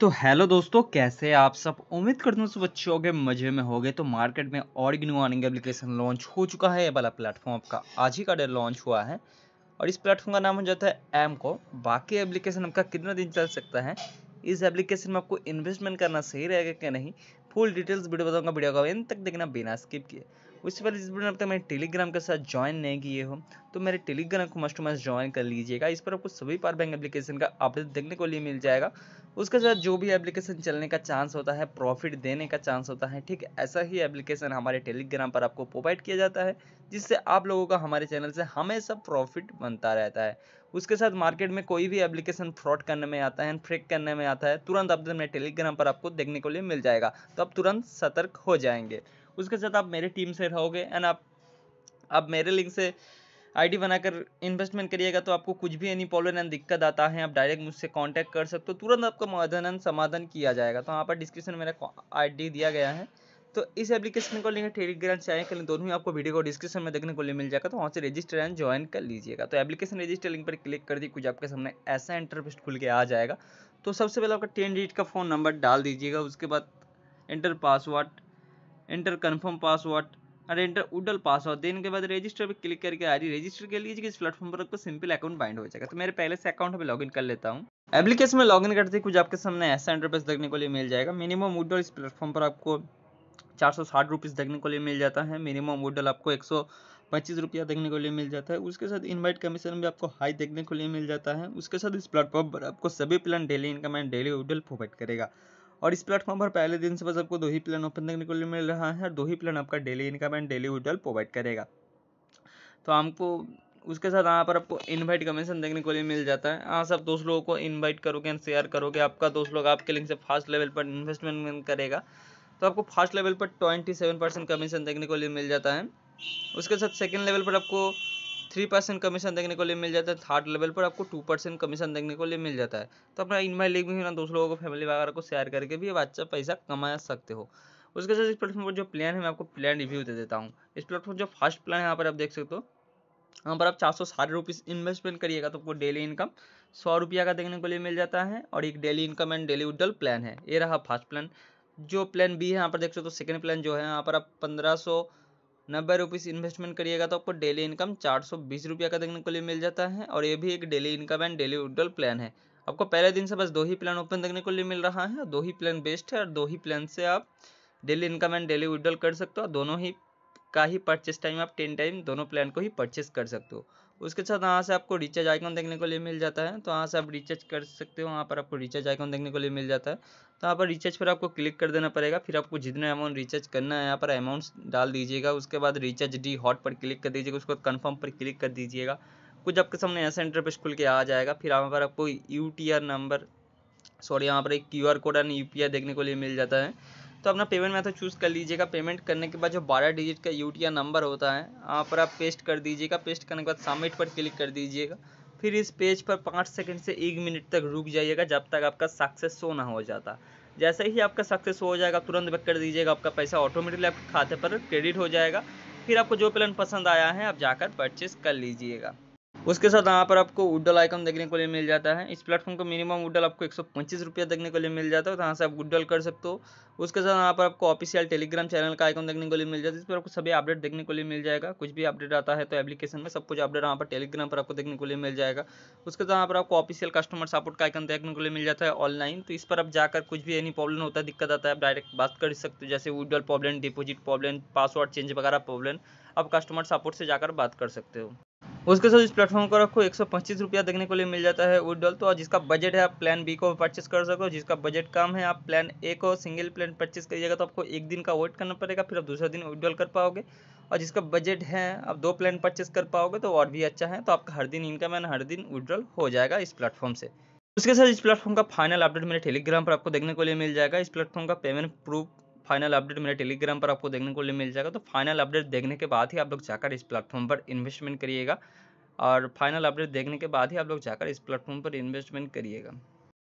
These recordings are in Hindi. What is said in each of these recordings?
तो हेलो दोस्तों कैसे आप सब उम्मीद हैं सब अच्छे हो गए मजे में हो गए तो मार्केट में और न्यू अर्निंग एप्लीकेशन लॉन्च हो चुका है ये वाला प्लेटफॉर्म आपका आज ही का डे लॉन्च हुआ है और इस प्लेटफॉर्म का नाम हो जाता है एम को बाकी एप्लीकेशन आपका कितना दिन चल सकता है इस एप्लीकेशन में आपको इन्वेस्टमेंट करना सही रहेगा कि नहीं फुल डिटेल्स वीडियो बताऊँगा वीडियो का इन तक देखना बिना स्किप किए उससे पहले जिस बटन अब तक मैंने टेलीग्राम के साथ ज्वाइन नहीं किए हो तो मेरे टेलीग्राम को मस्ट मस्ट ज्वाइन कर लीजिएगा इस पर आपको सभी पार बैंक एप्लीकेशन का अपडेट देखने को लिए मिल जाएगा उसके साथ जो भी एप्लीकेशन चलने का चांस होता है प्रॉफिट देने का चांस होता है ठीक ऐसा ही एप्लीकेशन हमारे टेलीग्राम पर आपको प्रोवाइड किया जाता है जिससे आप लोगों का हमारे चैनल से हमेशा प्रॉफिट बनता रहता है उसके साथ मार्केट में कोई भी एप्लीकेशन फ्रॉड करने में आता है फ्रेक करने में आता है तुरंत अपडेट मेरे टेलीग्राम पर आपको देखने को लिए मिल जाएगा तो आप तुरंत सतर्क हो जाएंगे उसके साथ आप मेरे टीम से रहोगे एंड आप आप मेरे लिंक से आईडी बनाकर इन्वेस्टमेंट करिएगा तो आपको कुछ भी एनी प्रॉब्लम एंड दिक्कत आता है आप डायरेक्ट मुझसे कांटेक्ट कर सकते हो तुरंत आपका मदन एंड समाधान किया जाएगा तो वहाँ पर डिस्क्रिप्शन में मेरा आईडी दिया गया है तो इस एप्लीकेशन को लिंक टेलीग्राम से आए दोनों ही आपको वीडियो को डिस्क्रिप्शन में देखने को मिल जाएगा तो वहाँ से रजिस्टर एंड ज्वाइन कर लीजिएगा तो एप्लीकेशन रजिस्टर लिंक पर क्लिक कर दी कुछ आपके सामने ऐसा इंटरपेस्ट खुल के आ जाएगा तो सबसे पहले आपका टेन डिजिट का फ़ोन नंबर डाल दीजिएगा उसके बाद enter password enter confirm password और एंटर उडल पासवर्ड देने के बाद रजिस्टर पर क्लिक करके आ रही रजिस्टर के लिए इस प्लेटफॉर्म पर आपको सिंपल अकाउंट बाइंड हो जाएगा तो मेरे पहले से अकाउंट में लॉगिन कर लेता हूँ एप्लीकेशन में लॉगिन करते ही कुछ आपके सामने ऐसा इंटरफेस देखने को लिए मिल जाएगा मिनिमम उडल इस प्लेटफॉर्म पर आपको चार सौ साठ रुपीज़ देखने को लिए मिल जाता है मिनिमम उडल आपको एक सौ पच्चीस रुपया देखने को लिए मिल जाता है उसके साथ इनवाइट कमीशन भी आपको हाई देखने को लिए मिल जाता है उसके साथ इस प्लेटफॉर्म पर आपको सभी plan daily income and daily withdrawal provide करेगा और इस प्लेटफॉर्म पर पहले दिन से बस आपको दो ही प्लान ओपन देखने को मिल रहा है और दो ही प्लान आपका daily income and daily withdrawal provide करेगा तो आपको उसके साथ यहाँ पर आपको इनवाइट कमीशन देखने को लिए मिल जाता है हाँ सब दोस्त लोगों को इनवाइट करोगे एंड शेयर करोगे आपका दोस्त लोग आपके लिंक से फास्ट लेवल पर इन्वेस्टमेंट करेगा तो आपको फास्ट लेवल पर ट्वेंटी सेवन परसेंट कमीशन देखने को लिए मिल जाता है उसके साथ सेकेंड लेवल पर आपको थ्री परसेंट कमीशन देखने को लिए मिल जाता है थर्ड लेवल पर आपको टू परसेंट कमीशन देखने को लिए मिल जाता है तो अपना इन माई लिंक में ना दोस्त लोगों को फैमिली वगैरह को शेयर करके भी आप अच्छा पैसा कमा सकते हो उसके साथ इस प्लेटफॉर्म पर जो प्लान है मैं आपको प्लान रिव्यू दे देता हूँ इस प्लेटफॉर्म जो फर्स्ट प्लान है यहाँ पर आप देख सकते हो यहाँ पर आप चार सौ साठ रुपीज़ इन्वेस्टमेंट करिएगा तो आपको डेली इनकम सौ रुपया का देखने को लिए मिल जाता है और एक daily income and daily withdrawal plan है ये रहा फर्स्ट प्लान जो प्लान बी है यहाँ पर देख सकते हो तो सेकंड प्लान जो है यहाँ पर आप पंद्रह नब्बे रुपीस इन्वेस्टमेंट करिएगा तो आपको डेली इनकम चार सौ बीस रुपया का देखने को लिए मिल जाता है और ये भी एक daily income and daily withdrawal plan है आपको पहले दिन से बस दो ही प्लान ओपन देखने को लिए मिल रहा है दो ही प्लान बेस्ट है और दो ही प्लान से आप daily income and daily withdrawal कर सकते हो दोनों ही का ही परचेस टाइम आप टेन टाइम दोनों प्लान को ही परचेस कर सकते हो उसके साथ वहाँ से आपको रिचार्ज आइकॉन देखने को लिए मिल जाता है तो वहाँ से आप रिचार्ज कर सकते हो वहाँ पर आपको रिचार्ज आइकॉन देखने को लिए मिल जाता है तो वहाँ पर रिचार्ज पर आपको क्लिक कर देना पड़ेगा फिर आपको जितना अमाउंट रिचार्ज करना है यहाँ पर अमाउंट डाल दीजिएगा उसके बाद रिचार्ज डी हॉट पर क्लिक कर दीजिएगा उसके बाद कन्फर्म पर क्लिक कर दीजिएगा कुछ आपके सामने ऐसा पर खुल के आ जाएगा फिर वहाँ पर आपको यू नंबर सॉरी यहाँ पर एक क्यू कोड एंड यू देखने को लिए मिल जाता है तो अपना पेमेंट मेथड चूज़ कर लीजिएगा पेमेंट करने के बाद जो बारह डिजिट का यू नंबर होता है वहाँ पर आप पेस्ट कर दीजिएगा पेस्ट करने के बाद सबमिट पर क्लिक कर दीजिएगा फिर इस पेज पर पाँच सेकंड से एक मिनट तक रुक जाइएगा जब तक आपका सक्सेस शो ना हो जाता जैसे ही आपका सक्सेस हो जाएगा तुरंत बैक कर दीजिएगा आपका पैसा ऑटोमेटिकली आपके खाते पर क्रेडिट हो जाएगा फिर आपको जो प्लान पसंद आया है आप जाकर परचेस कर लीजिएगा उसके साथ यहाँ पर आपको वुडल आइकन देखने को लिए मिल जाता है इस प्लेटफॉर्म का मिनिमम वुडल आपको एक सौ देखने को लिए मिल जाता है तो यहाँ से आप वुडल कर सकते हो उसके साथ यहाँ पर आपको ऑफिशियल टेलीग्राम चैनल का आइकन देखने को लिए मिल जाता है इस पर आपको सभी अपडेट देखने को लिए मिल जाएगा कुछ भी अपडेट आता है तो एप्लीकेशन में सब कुछ अपडेट यहाँ पर टेलीग्राम पर आपको देखने को लिए मिल जाएगा उसके साथ यहाँ पर आपको ऑफिशियल कस्टमर सपोर्ट का आइकन देखने को लिए मिल जाता है ऑनलाइन तो इस पर आप जाकर कुछ भी एनी प्रॉब्लम होता है दिक्कत आता है आप डायरेक्ट बात कर सकते हो जैसे withdrawal problem deposit problem password change वगैरह प्रॉब्लम आप कस्टमर सपोर्ट से जाकर बात कर सकते हो उसके साथ इस प्लेटफॉर्म को रखो एक सौ पच्चीस रुपया देखने को लिए मिल जाता है वुडल तो और जिसका बजट है आप प्लान बी को परचेस कर सको जिसका बजट कम है आप प्लान ए को सिंगल प्लान परचेस करिएगा तो आपको एक दिन का वेट करना पड़ेगा फिर आप दूसरा दिन विड्रॉल कर पाओगे और जिसका बजट है आप दो प्लान परचेस कर पाओगे तो और भी अच्छा है तो आपका हर दिन इनकम एंड हर दिन विड्रॉल हो जाएगा इस प्लेटफॉर्म से उसके साथ इस प्लेटफॉर्म का फाइनल अपडेट मेरे टेलीग्राम पर आपको देखने को लिए मिल जाएगा इस प्लेटफॉर्म का पेमेंट प्रूफ फाइनल अपडेट मेरे टेलीग्राम पर आपको देखने को मिल जाएगा तो फाइनल अपडेट देखने के बाद ही आप लोग जाकर इस प्लेटफॉर्म पर इन्वेस्टमेंट करिएगा और फाइनल अपडेट देखने के बाद ही आप लोग जाकर इस प्लेटफॉर्म पर इन्वेस्टमेंट करिएगा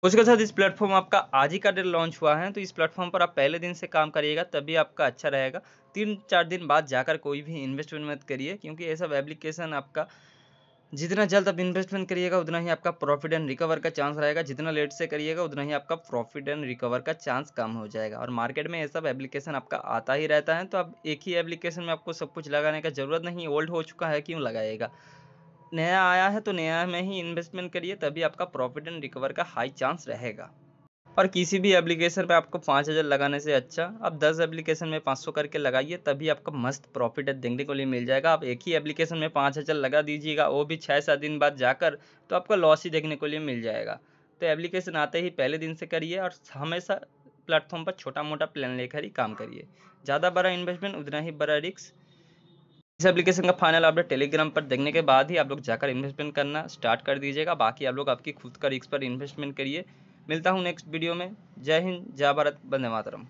उसके साथ इस प्लेटफॉर्म आपका आज ही का डेट लॉन्च हुआ है तो इस प्लेटफॉर्म पर आप पहले दिन से काम करिएगा तभी आपका अच्छा रहेगा तीन चार दिन बाद जाकर कोई भी इन्वेस्टमेंट मत करिए क्योंकि ये सब एप्लीकेशन आपका जितना जल्द आप इन्वेस्टमेंट करिएगा उतना ही आपका प्रॉफिट एंड रिकवर का चांस रहेगा जितना लेट से करिएगा उतना ही आपका प्रॉफिट एंड रिकवर का चांस कम हो जाएगा और मार्केट में ये सब एप्लीकेशन आपका आता ही रहता है तो आप एक ही एप्लीकेशन में आपको सब कुछ लगाने का जरूरत नहीं ओल्ड हो चुका है क्यों लगाएगा नया आया है तो नया में ही इन्वेस्टमेंट करिए तभी आपका प्रॉफिट एंड रिकवर का हाई चांस रहेगा और किसी भी एप्लीकेशन पे आपको पाँच हज़ार लगाने से अच्छा आप दस एप्लीकेशन में पाँच सौ करके लगाइए तभी आपका मस्त प्रॉफिट देखने को लिए मिल जाएगा आप एक ही एप्लीकेशन में पाँच हज़ार लगा दीजिएगा वो भी छः सात दिन बाद जाकर तो आपका लॉस ही देखने को लिए मिल जाएगा तो एप्लीकेशन आते ही पहले दिन से करिए और हमेशा प्लेटफॉर्म पर छोटा मोटा प्लान लेकर ही काम करिए ज़्यादा बड़ा इन्वेस्टमेंट उतना ही बड़ा रिक्स इस एप्लीकेशन का फाइनल अपडेट टेलीग्राम पर देखने के बाद ही आप लोग जाकर इन्वेस्टमेंट करना स्टार्ट कर दीजिएगा बाकी आप लोग आपकी खुद का रिक्स पर इन्वेस्टमेंट करिए मिलता हूँ नेक्स्ट वीडियो में जय हिंद जय भारत वंदे मातरम